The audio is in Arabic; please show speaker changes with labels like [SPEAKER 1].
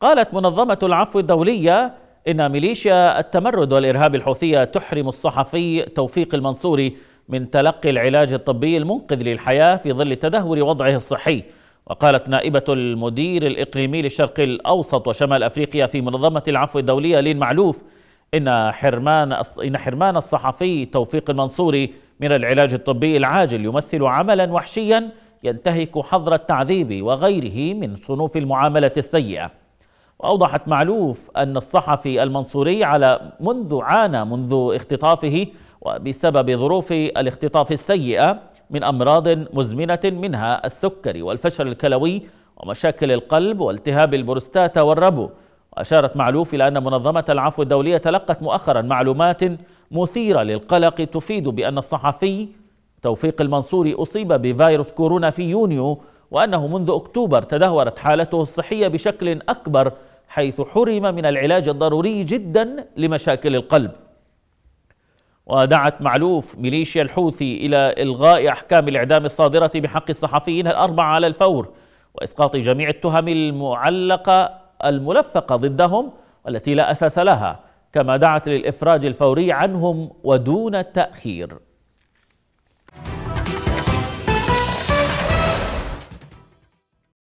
[SPEAKER 1] قالت منظمة العفو الدولية إن ميليشيا التمرد والإرهاب الحوثية تحرم الصحفي توفيق المنصوري من تلقي العلاج الطبي المنقذ للحياة في ظل تدهور وضعه الصحي وقالت نائبة المدير الإقليمي للشرق الأوسط وشمال أفريقيا في منظمة العفو الدولية لين معلوف إن حرمان إن حرمان الصحفي توفيق المنصوري من العلاج الطبي العاجل يمثل عملا وحشيا ينتهك حظر التعذيب وغيره من صنوف المعاملة السيئة وأوضحت معلوف أن الصحفي المنصوري على منذ عانى منذ اختطافه وبسبب ظروف الاختطاف السيئة من أمراض مزمنة منها السكري والفشل الكلوي ومشاكل القلب والتهاب البروستاتا والربو وأشارت معلوف إلى أن منظمة العفو الدولية تلقت مؤخرا معلومات مثيرة للقلق تفيد بأن الصحفي توفيق المنصوري أصيب بفيروس كورونا في يونيو وأنه منذ أكتوبر تدهورت حالته الصحية بشكل أكبر حيث حرم من العلاج الضروري جدا لمشاكل القلب ودعت معلوف ميليشيا الحوثي إلى إلغاء أحكام الإعدام الصادرة بحق الصحفيين الأربعة على الفور وإسقاط جميع التهم المعلقة الملفقة ضدهم والتي لا أساس لها كما دعت للإفراج الفوري عنهم ودون تأخير